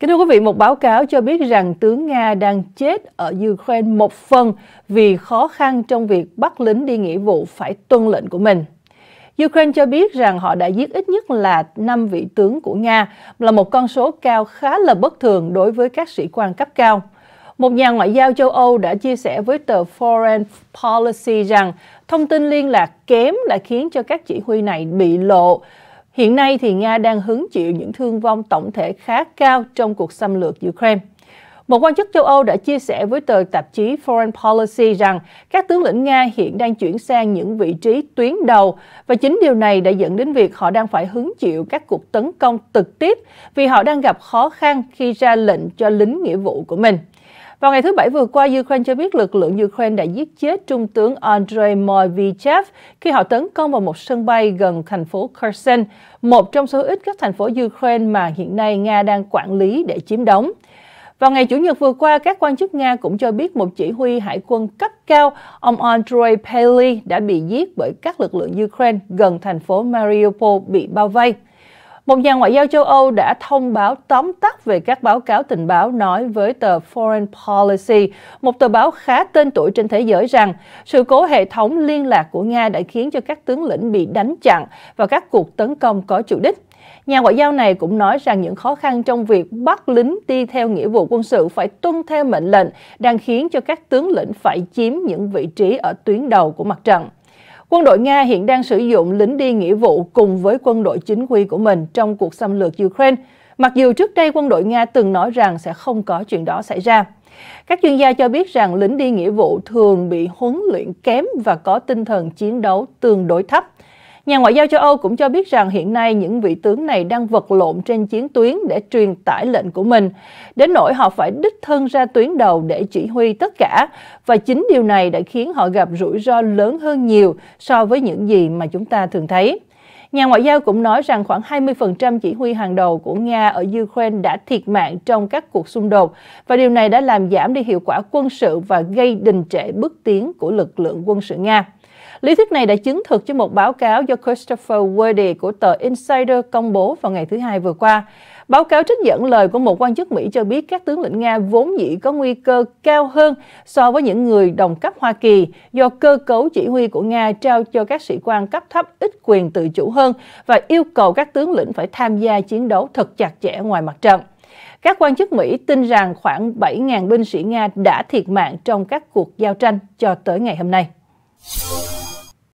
Kính thưa quý vị, một báo cáo cho biết rằng tướng Nga đang chết ở Ukraine một phần vì khó khăn trong việc bắt lính đi nghĩa vụ phải tuân lệnh của mình. Ukraine cho biết rằng họ đã giết ít nhất là 5 vị tướng của Nga, là một con số cao khá là bất thường đối với các sĩ quan cấp cao. Một nhà ngoại giao châu Âu đã chia sẻ với tờ Foreign Policy rằng thông tin liên lạc kém đã khiến cho các chỉ huy này bị lộ Hiện nay thì Nga đang hứng chịu những thương vong tổng thể khá cao trong cuộc xâm lược Ukraine. Một quan chức châu Âu đã chia sẻ với tờ tạp chí Foreign Policy rằng các tướng lĩnh Nga hiện đang chuyển sang những vị trí tuyến đầu và chính điều này đã dẫn đến việc họ đang phải hứng chịu các cuộc tấn công trực tiếp vì họ đang gặp khó khăn khi ra lệnh cho lính nghĩa vụ của mình. Vào ngày thứ Bảy vừa qua, Ukraine cho biết lực lượng Ukraine đã giết chết Trung tướng Andrei Moivichev khi họ tấn công vào một sân bay gần thành phố Kherson, một trong số ít các thành phố Ukraine mà hiện nay Nga đang quản lý để chiếm đóng. Vào ngày Chủ nhật vừa qua, các quan chức Nga cũng cho biết một chỉ huy hải quân cấp cao, ông Andrei Paley đã bị giết bởi các lực lượng Ukraine gần thành phố Mariupol bị bao vây. Một nhà ngoại giao châu Âu đã thông báo tóm tắt về các báo cáo tình báo nói với tờ Foreign Policy, một tờ báo khá tên tuổi trên thế giới rằng sự cố hệ thống liên lạc của Nga đã khiến cho các tướng lĩnh bị đánh chặn và các cuộc tấn công có chủ đích. Nhà ngoại giao này cũng nói rằng những khó khăn trong việc bắt lính đi theo nghĩa vụ quân sự phải tuân theo mệnh lệnh đang khiến cho các tướng lĩnh phải chiếm những vị trí ở tuyến đầu của mặt trận. Quân đội Nga hiện đang sử dụng lính đi nghĩa vụ cùng với quân đội chính quy của mình trong cuộc xâm lược Ukraine, mặc dù trước đây quân đội Nga từng nói rằng sẽ không có chuyện đó xảy ra. Các chuyên gia cho biết rằng lính đi nghĩa vụ thường bị huấn luyện kém và có tinh thần chiến đấu tương đối thấp, Nhà ngoại giao châu Âu cũng cho biết rằng hiện nay những vị tướng này đang vật lộn trên chiến tuyến để truyền tải lệnh của mình, đến nỗi họ phải đích thân ra tuyến đầu để chỉ huy tất cả, và chính điều này đã khiến họ gặp rủi ro lớn hơn nhiều so với những gì mà chúng ta thường thấy. Nhà ngoại giao cũng nói rằng khoảng 20% chỉ huy hàng đầu của Nga ở Ukraine đã thiệt mạng trong các cuộc xung đột và điều này đã làm giảm đi hiệu quả quân sự và gây đình trệ bước tiến của lực lượng quân sự Nga. Lý thuyết này đã chứng thực cho một báo cáo do Christopher Werde của tờ Insider công bố vào ngày thứ Hai vừa qua. Báo cáo trích dẫn lời của một quan chức Mỹ cho biết các tướng lĩnh Nga vốn dĩ có nguy cơ cao hơn so với những người đồng cấp Hoa Kỳ do cơ cấu chỉ huy của Nga trao cho các sĩ quan cấp thấp ít quyền tự chủ hơn và yêu cầu các tướng lĩnh phải tham gia chiến đấu thật chặt chẽ ngoài mặt trận. Các quan chức Mỹ tin rằng khoảng 7.000 binh sĩ Nga đã thiệt mạng trong các cuộc giao tranh cho tới ngày hôm nay.